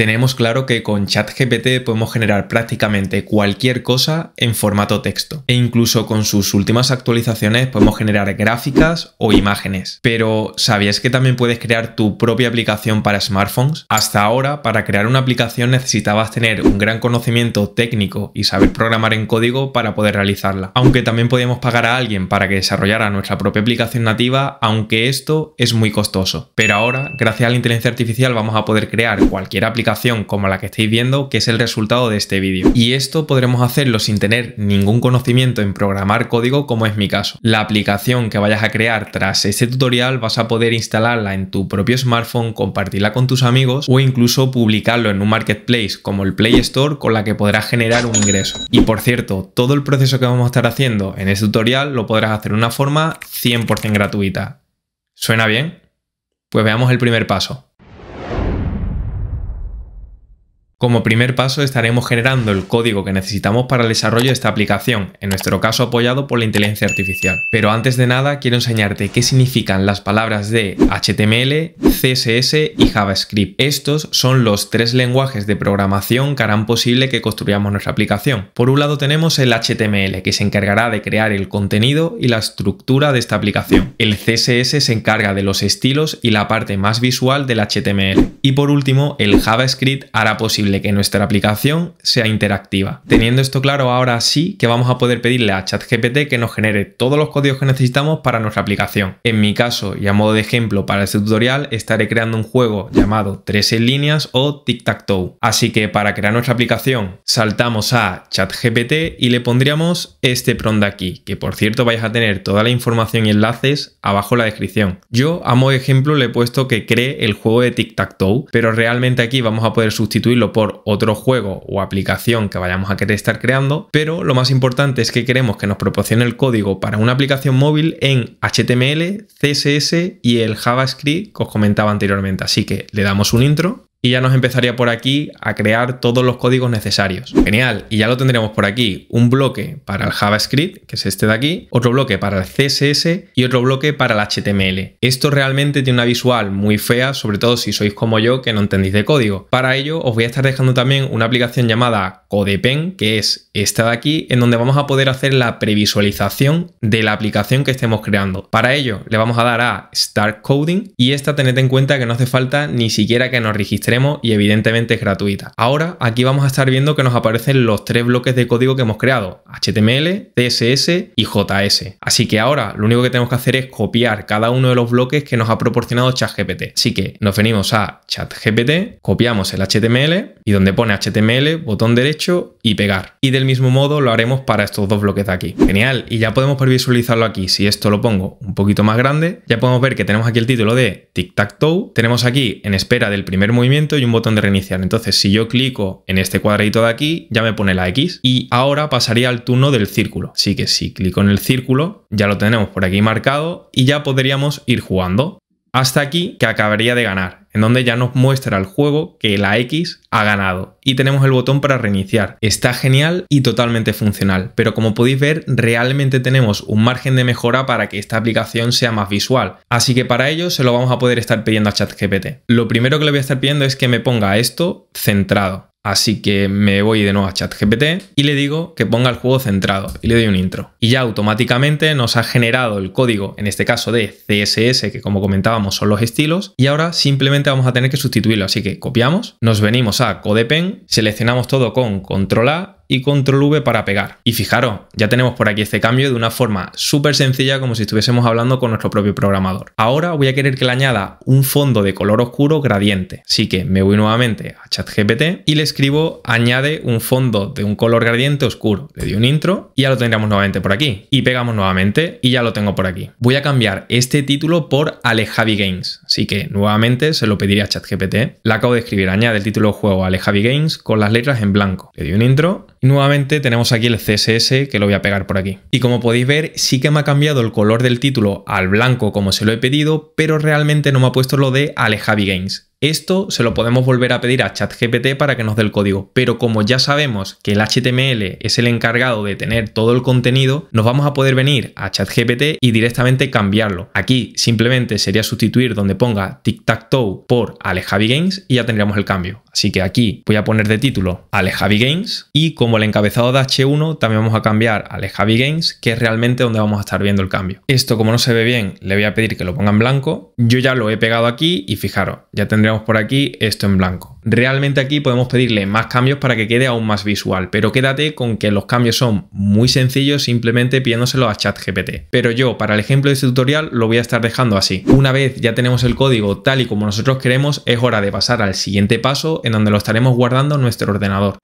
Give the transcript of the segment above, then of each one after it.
tenemos claro que con ChatGPT podemos generar prácticamente cualquier cosa en formato texto e incluso con sus últimas actualizaciones podemos generar gráficas o imágenes. Pero ¿sabías que también puedes crear tu propia aplicación para smartphones? Hasta ahora, para crear una aplicación necesitabas tener un gran conocimiento técnico y saber programar en código para poder realizarla. Aunque también podíamos pagar a alguien para que desarrollara nuestra propia aplicación nativa, aunque esto es muy costoso. Pero ahora, gracias a la inteligencia artificial, vamos a poder crear cualquier aplicación como la que estáis viendo, que es el resultado de este vídeo. Y esto podremos hacerlo sin tener ningún conocimiento en programar código, como es mi caso. La aplicación que vayas a crear tras este tutorial vas a poder instalarla en tu propio smartphone, compartirla con tus amigos o incluso publicarlo en un marketplace como el Play Store con la que podrás generar un ingreso. Y por cierto, todo el proceso que vamos a estar haciendo en este tutorial lo podrás hacer de una forma 100% gratuita. ¿Suena bien? Pues veamos el primer paso. Como primer paso estaremos generando el código que necesitamos para el desarrollo de esta aplicación, en nuestro caso apoyado por la inteligencia artificial. Pero antes de nada quiero enseñarte qué significan las palabras de HTML, CSS y JavaScript. Estos son los tres lenguajes de programación que harán posible que construyamos nuestra aplicación. Por un lado tenemos el HTML, que se encargará de crear el contenido y la estructura de esta aplicación. El CSS se encarga de los estilos y la parte más visual del HTML. Y por último, el JavaScript hará posible que nuestra aplicación sea interactiva. Teniendo esto claro, ahora sí que vamos a poder pedirle a ChatGPT que nos genere todos los códigos que necesitamos para nuestra aplicación. En mi caso, y a modo de ejemplo para este tutorial, estaré creando un juego llamado 3 en líneas o Tic-Tac-Toe. Así que para crear nuestra aplicación, saltamos a ChatGPT y le pondríamos este prompt aquí, que por cierto vais a tener toda la información y enlaces abajo en la descripción. Yo, a modo de ejemplo, le he puesto que cree el juego de Tic-Tac-Toe, pero realmente aquí vamos a poder sustituirlo por otro juego o aplicación que vayamos a querer estar creando, pero lo más importante es que queremos que nos proporcione el código para una aplicación móvil en HTML, CSS y el JavaScript que os comentaba anteriormente. Así que le damos un intro y ya nos empezaría por aquí a crear todos los códigos necesarios. Genial, y ya lo tendremos por aquí, un bloque para el JavaScript, que es este de aquí, otro bloque para el CSS y otro bloque para el HTML. Esto realmente tiene una visual muy fea, sobre todo si sois como yo que no entendéis de código. Para ello os voy a estar dejando también una aplicación llamada CodePen, que es esta de aquí, en donde vamos a poder hacer la previsualización de la aplicación que estemos creando. Para ello le vamos a dar a Start Coding y esta tened en cuenta que no hace falta ni siquiera que nos registre y evidentemente es gratuita. Ahora aquí vamos a estar viendo que nos aparecen los tres bloques de código que hemos creado, HTML, CSS y JS. Así que ahora lo único que tenemos que hacer es copiar cada uno de los bloques que nos ha proporcionado ChatGPT. Así que nos venimos a ChatGPT, copiamos el HTML y donde pone HTML, botón derecho y pegar. Y del mismo modo lo haremos para estos dos bloques de aquí. Genial, y ya podemos visualizarlo aquí. Si esto lo pongo un poquito más grande, ya podemos ver que tenemos aquí el título de Tic Tac Toe, tenemos aquí en espera del primer movimiento y un botón de reiniciar. Entonces, si yo clico en este cuadradito de aquí, ya me pone la X y ahora pasaría al turno del círculo. Así que si clico en el círculo, ya lo tenemos por aquí marcado y ya podríamos ir jugando hasta aquí que acabaría de ganar, en donde ya nos muestra el juego que la X ha ganado y tenemos el botón para reiniciar. Está genial y totalmente funcional, pero como podéis ver realmente tenemos un margen de mejora para que esta aplicación sea más visual, así que para ello se lo vamos a poder estar pidiendo a ChatGPT. Lo primero que le voy a estar pidiendo es que me ponga esto centrado. Así que me voy de nuevo a ChatGPT y le digo que ponga el juego centrado y le doy un intro. Y ya automáticamente nos ha generado el código, en este caso de CSS, que como comentábamos son los estilos, y ahora simplemente vamos a tener que sustituirlo. Así que copiamos, nos venimos a CodePen, seleccionamos todo con Control A y control V para pegar. Y fijaros, ya tenemos por aquí este cambio de una forma súper sencilla como si estuviésemos hablando con nuestro propio programador. Ahora voy a querer que le añada un fondo de color oscuro gradiente. Así que me voy nuevamente a ChatGPT y le escribo añade un fondo de un color gradiente oscuro. Le di un intro y ya lo tendríamos nuevamente por aquí. Y pegamos nuevamente y ya lo tengo por aquí. Voy a cambiar este título por Alejavi Games. Así que nuevamente se lo pediría a ChatGPT. Le acabo de escribir añade el título del juego Alejavi Games con las letras en blanco. Le di un intro nuevamente tenemos aquí el CSS que lo voy a pegar por aquí. Y como podéis ver, sí que me ha cambiado el color del título al blanco como se lo he pedido, pero realmente no me ha puesto lo de Alejavi Games. Esto se lo podemos volver a pedir a ChatGPT para que nos dé el código, pero como ya sabemos que el HTML es el encargado de tener todo el contenido, nos vamos a poder venir a ChatGPT y directamente cambiarlo. Aquí simplemente sería sustituir donde ponga tic-tac-toe por Alejavi Games y ya tendríamos el cambio. Así que aquí voy a poner de título Alejavi Games y como el encabezado de H1 también vamos a cambiar Alejavi Games, que es realmente donde vamos a estar viendo el cambio. Esto como no se ve bien, le voy a pedir que lo ponga en blanco. Yo ya lo he pegado aquí y fijaros, ya tendríamos por aquí, esto en blanco. Realmente aquí podemos pedirle más cambios para que quede aún más visual, pero quédate con que los cambios son muy sencillos simplemente pidiéndoselo a ChatGPT. Pero yo, para el ejemplo de este tutorial, lo voy a estar dejando así. Una vez ya tenemos el código tal y como nosotros queremos, es hora de pasar al siguiente paso en donde lo estaremos guardando en nuestro ordenador.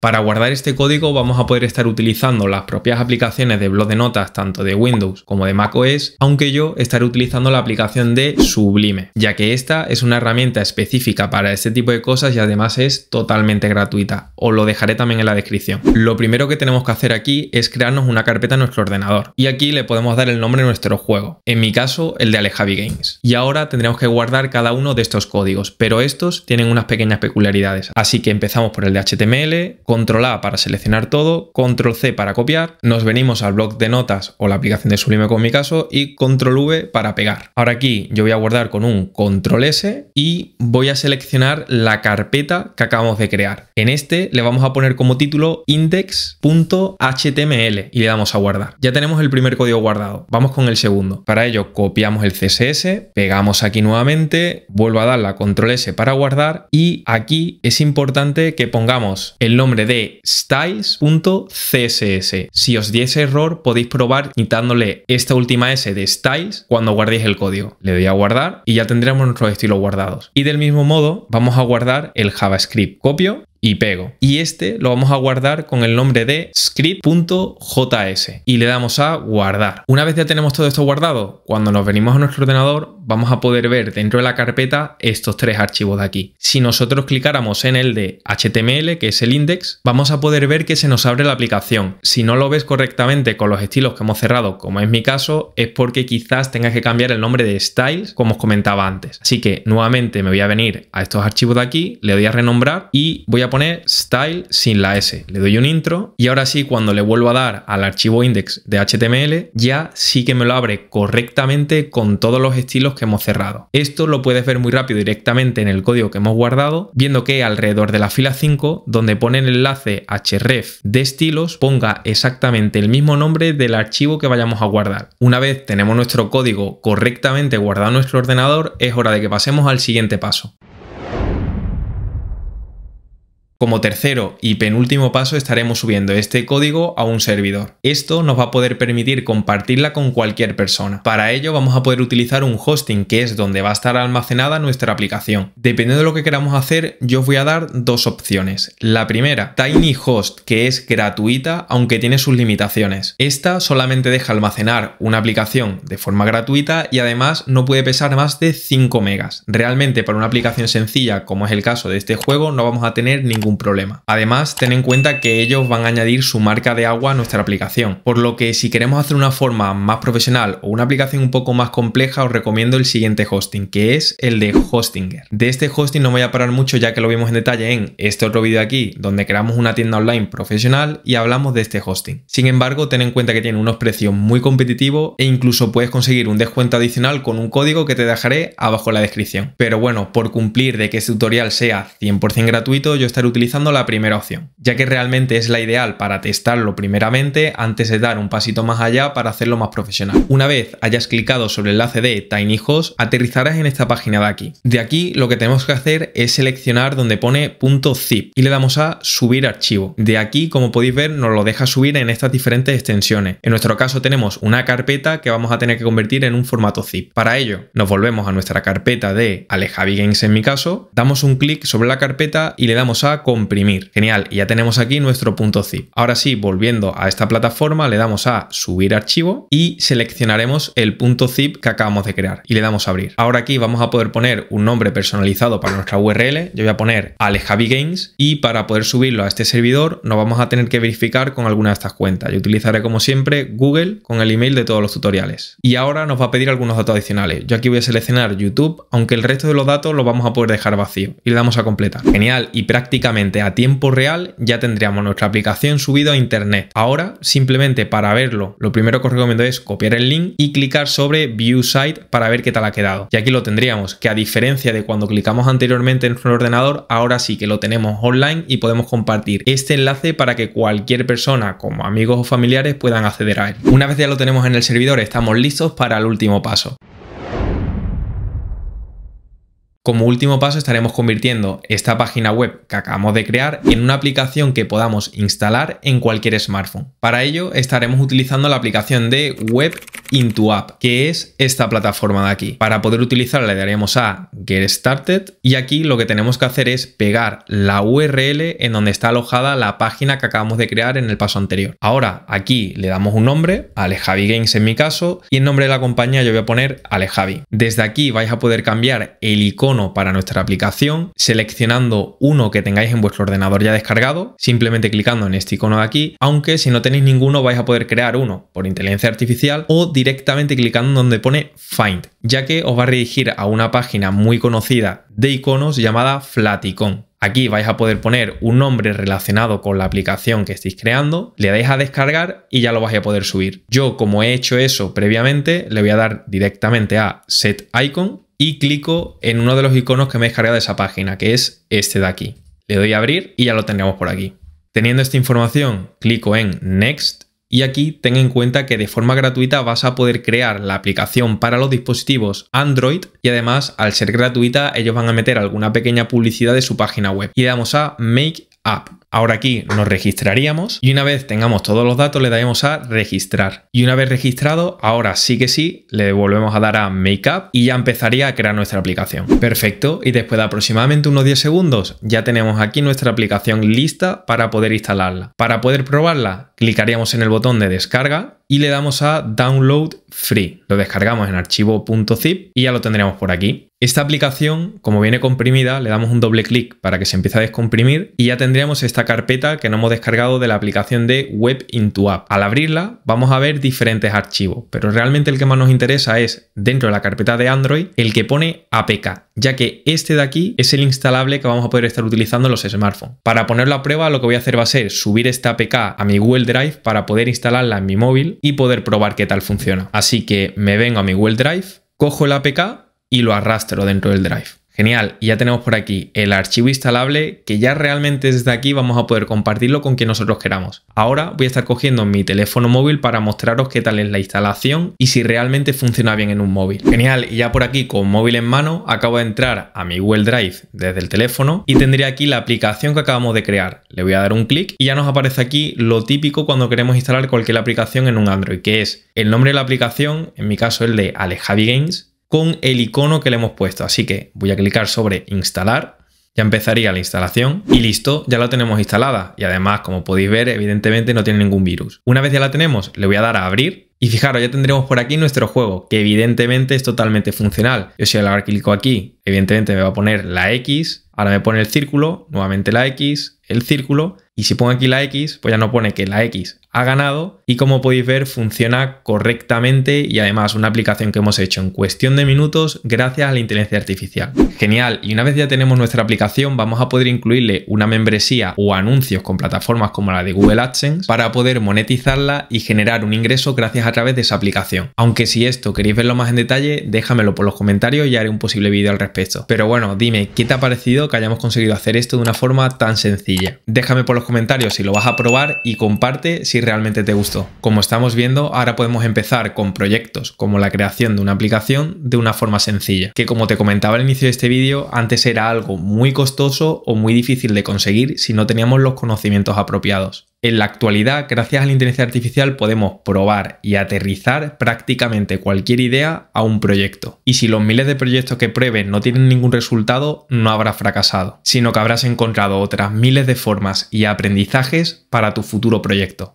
Para guardar este código vamos a poder estar utilizando las propias aplicaciones de blog de notas tanto de Windows como de macOS, aunque yo estaré utilizando la aplicación de Sublime, ya que esta es una herramienta específica para este tipo de cosas y además es totalmente gratuita. Os lo dejaré también en la descripción. Lo primero que tenemos que hacer aquí es crearnos una carpeta en nuestro ordenador y aquí le podemos dar el nombre de nuestro juego, en mi caso el de Alejavi Games. Y ahora tendremos que guardar cada uno de estos códigos, pero estos tienen unas pequeñas peculiaridades, así que empezamos por el de HTML, control A para seleccionar todo, control C para copiar, nos venimos al blog de notas o la aplicación de Sublime con mi caso y control V para pegar. Ahora aquí yo voy a guardar con un control S y voy a seleccionar la carpeta que acabamos de crear. En este le vamos a poner como título index.html y le damos a guardar. Ya tenemos el primer código guardado, vamos con el segundo. Para ello copiamos el CSS, pegamos aquí nuevamente, vuelvo a dar la control S para guardar y aquí es importante que pongamos el nombre de styles.css. Si os diese error, podéis probar quitándole esta última S de styles cuando guardéis el código. Le doy a guardar y ya tendremos nuestros estilos guardados. Y del mismo modo, vamos a guardar el JavaScript. Copio y pego. Y este lo vamos a guardar con el nombre de script.js y le damos a guardar. Una vez ya tenemos todo esto guardado, cuando nos venimos a nuestro ordenador vamos a poder ver dentro de la carpeta estos tres archivos de aquí. Si nosotros clicáramos en el de HTML, que es el index, vamos a poder ver que se nos abre la aplicación. Si no lo ves correctamente con los estilos que hemos cerrado, como es mi caso, es porque quizás tengas que cambiar el nombre de styles, como os comentaba antes. Así que nuevamente me voy a venir a estos archivos de aquí, le doy a renombrar y voy a poner style sin la S. Le doy un intro y ahora sí, cuando le vuelvo a dar al archivo index de HTML, ya sí que me lo abre correctamente con todos los estilos que hemos cerrado. Esto lo puedes ver muy rápido directamente en el código que hemos guardado, viendo que alrededor de la fila 5, donde pone el enlace href de estilos, ponga exactamente el mismo nombre del archivo que vayamos a guardar. Una vez tenemos nuestro código correctamente guardado en nuestro ordenador, es hora de que pasemos al siguiente paso. Como tercero y penúltimo paso estaremos subiendo este código a un servidor. Esto nos va a poder permitir compartirla con cualquier persona. Para ello vamos a poder utilizar un hosting que es donde va a estar almacenada nuestra aplicación. Dependiendo de lo que queramos hacer yo os voy a dar dos opciones. La primera, tiny host que es gratuita aunque tiene sus limitaciones. Esta solamente deja almacenar una aplicación de forma gratuita y además no puede pesar más de 5 megas. Realmente para una aplicación sencilla como es el caso de este juego no vamos a tener ningún problema. Además, ten en cuenta que ellos van a añadir su marca de agua a nuestra aplicación, por lo que si queremos hacer una forma más profesional o una aplicación un poco más compleja, os recomiendo el siguiente hosting, que es el de Hostinger. De este hosting no voy a parar mucho ya que lo vimos en detalle en este otro vídeo aquí, donde creamos una tienda online profesional y hablamos de este hosting. Sin embargo, ten en cuenta que tiene unos precios muy competitivos e incluso puedes conseguir un descuento adicional con un código que te dejaré abajo en la descripción. Pero bueno, por cumplir de que este tutorial sea 100% gratuito, yo estaré utilizando utilizando la primera opción, ya que realmente es la ideal para testarlo primeramente antes de dar un pasito más allá para hacerlo más profesional. Una vez hayas clicado sobre el enlace de TinyHost, aterrizarás en esta página de aquí. De aquí lo que tenemos que hacer es seleccionar donde pone .zip y le damos a subir archivo. De aquí, como podéis ver, nos lo deja subir en estas diferentes extensiones. En nuestro caso tenemos una carpeta que vamos a tener que convertir en un formato zip. Para ello, nos volvemos a nuestra carpeta de Alejavi en mi caso, damos un clic sobre la carpeta y le damos a comprimir. Genial, y ya tenemos aquí nuestro punto zip. Ahora sí, volviendo a esta plataforma, le damos a subir archivo y seleccionaremos el punto zip que acabamos de crear y le damos a abrir. Ahora aquí vamos a poder poner un nombre personalizado para nuestra URL. Yo voy a poner Alejavi Games y para poder subirlo a este servidor nos vamos a tener que verificar con alguna de estas cuentas. Yo utilizaré como siempre Google con el email de todos los tutoriales. Y ahora nos va a pedir algunos datos adicionales. Yo aquí voy a seleccionar YouTube, aunque el resto de los datos los vamos a poder dejar vacío y le damos a completar. Genial y prácticamente a tiempo real ya tendríamos nuestra aplicación subida a internet. Ahora, simplemente para verlo, lo primero que os recomiendo es copiar el link y clicar sobre View Site para ver qué tal ha quedado. Y aquí lo tendríamos, que a diferencia de cuando clicamos anteriormente en nuestro ordenador, ahora sí que lo tenemos online y podemos compartir este enlace para que cualquier persona, como amigos o familiares, puedan acceder a él. Una vez ya lo tenemos en el servidor, estamos listos para el último paso. Como último paso estaremos convirtiendo esta página web que acabamos de crear en una aplicación que podamos instalar en cualquier smartphone. Para ello estaremos utilizando la aplicación de Web into App, que es esta plataforma de aquí. Para poder utilizarla le daremos a Get Started y aquí lo que tenemos que hacer es pegar la URL en donde está alojada la página que acabamos de crear en el paso anterior. Ahora aquí le damos un nombre, Alejavi Games en mi caso, y en nombre de la compañía yo voy a poner Alejavi. Desde aquí vais a poder cambiar el icono para nuestra aplicación, seleccionando uno que tengáis en vuestro ordenador ya descargado, simplemente clicando en este icono de aquí, aunque si no tenéis ninguno vais a poder crear uno por inteligencia artificial o directamente clicando donde pone Find, ya que os va a redirigir a una página muy conocida de iconos llamada Flaticon. Aquí vais a poder poner un nombre relacionado con la aplicación que estéis creando, le dais a descargar y ya lo vais a poder subir. Yo, como he hecho eso previamente, le voy a dar directamente a Set Icon y clico en uno de los iconos que me he descargado de esa página, que es este de aquí. Le doy a abrir y ya lo tendríamos por aquí. Teniendo esta información, clico en Next y aquí ten en cuenta que de forma gratuita vas a poder crear la aplicación para los dispositivos Android y además al ser gratuita ellos van a meter alguna pequeña publicidad de su página web. Y le damos a Make App. Ahora aquí nos registraríamos y una vez tengamos todos los datos le daremos a registrar. Y una vez registrado, ahora sí que sí, le volvemos a dar a Makeup y ya empezaría a crear nuestra aplicación. Perfecto, y después de aproximadamente unos 10 segundos ya tenemos aquí nuestra aplicación lista para poder instalarla. Para poder probarla, clicaríamos en el botón de descarga y le damos a Download Free. Lo descargamos en archivo.zip y ya lo tendríamos por aquí. Esta aplicación, como viene comprimida, le damos un doble clic para que se empiece a descomprimir y ya tendríamos esta carpeta que no hemos descargado de la aplicación de Web into App. Al abrirla vamos a ver diferentes archivos, pero realmente el que más nos interesa es, dentro de la carpeta de Android, el que pone APK, ya que este de aquí es el instalable que vamos a poder estar utilizando en los smartphones. Para ponerlo a prueba lo que voy a hacer va a ser subir esta APK a mi Google Drive para poder instalarla en mi móvil y poder probar qué tal funciona. Así que me vengo a mi Google Drive, cojo el APK y lo arrastro dentro del drive. Genial, y ya tenemos por aquí el archivo instalable que ya realmente desde aquí vamos a poder compartirlo con quien nosotros queramos. Ahora voy a estar cogiendo mi teléfono móvil para mostraros qué tal es la instalación y si realmente funciona bien en un móvil. Genial, y ya por aquí con móvil en mano acabo de entrar a mi Google Drive desde el teléfono y tendría aquí la aplicación que acabamos de crear. Le voy a dar un clic y ya nos aparece aquí lo típico cuando queremos instalar cualquier aplicación en un Android, que es el nombre de la aplicación, en mi caso el de Alejavi Games, con el icono que le hemos puesto. Así que voy a clicar sobre instalar. Ya empezaría la instalación y listo, ya la tenemos instalada. Y además, como podéis ver, evidentemente no tiene ningún virus. Una vez ya la tenemos, le voy a dar a abrir. Y fijaros, ya tendremos por aquí nuestro juego, que evidentemente es totalmente funcional. Yo si ahora clico aquí, evidentemente me va a poner la X, ahora me pone el círculo, nuevamente la X, el círculo. Y si pongo aquí la X, pues ya no pone que la X ha ganado y como podéis ver funciona correctamente y además una aplicación que hemos hecho en cuestión de minutos gracias a la inteligencia artificial. Genial, y una vez ya tenemos nuestra aplicación vamos a poder incluirle una membresía o anuncios con plataformas como la de Google AdSense para poder monetizarla y generar un ingreso gracias a través de esa aplicación. Aunque si esto queréis verlo más en detalle déjamelo por los comentarios y haré un posible vídeo al respecto. Pero bueno, dime, ¿qué te ha parecido que hayamos conseguido hacer esto de una forma tan sencilla? Déjame por los comentarios si lo vas a probar y comparte si realmente te gustó. Como estamos viendo, ahora podemos empezar con proyectos como la creación de una aplicación de una forma sencilla, que como te comentaba al inicio de este vídeo, antes era algo muy costoso o muy difícil de conseguir si no teníamos los conocimientos apropiados. En la actualidad, gracias a la inteligencia artificial, podemos probar y aterrizar prácticamente cualquier idea a un proyecto. Y si los miles de proyectos que prueben no tienen ningún resultado, no habrás fracasado, sino que habrás encontrado otras miles de formas y aprendizajes para tu futuro proyecto.